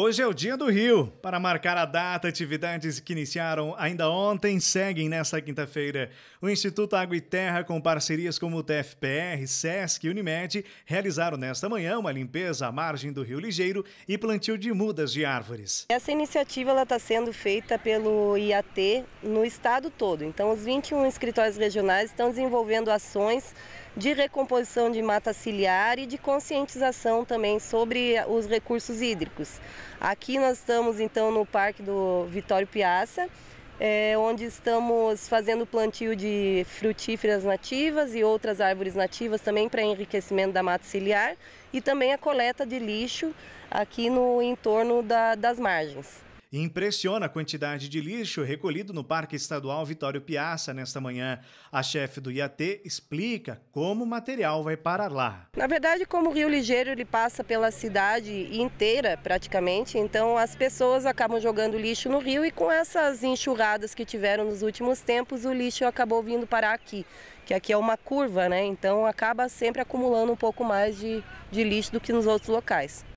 Hoje é o Dia do Rio. Para marcar a data, atividades que iniciaram ainda ontem seguem nesta quinta-feira. O Instituto Água e Terra, com parcerias como o TFPR, SESC e Unimed, realizaram nesta manhã uma limpeza à margem do Rio Ligeiro e plantio de mudas de árvores. Essa iniciativa está sendo feita pelo IAT no estado todo. Então, os 21 escritórios regionais estão desenvolvendo ações de recomposição de mata ciliar e de conscientização também sobre os recursos hídricos. Aqui nós estamos então no Parque do Vitório Piazza, é, onde estamos fazendo plantio de frutíferas nativas e outras árvores nativas também para enriquecimento da mata ciliar e também a coleta de lixo aqui no entorno da, das margens. Impressiona a quantidade de lixo recolhido no Parque Estadual Vitório Piazza nesta manhã. A chefe do IAT explica como o material vai parar lá. Na verdade, como o Rio Ligeiro ele passa pela cidade inteira praticamente, então as pessoas acabam jogando lixo no rio e com essas enxurradas que tiveram nos últimos tempos, o lixo acabou vindo parar aqui, que aqui é uma curva, né? Então acaba sempre acumulando um pouco mais de, de lixo do que nos outros locais.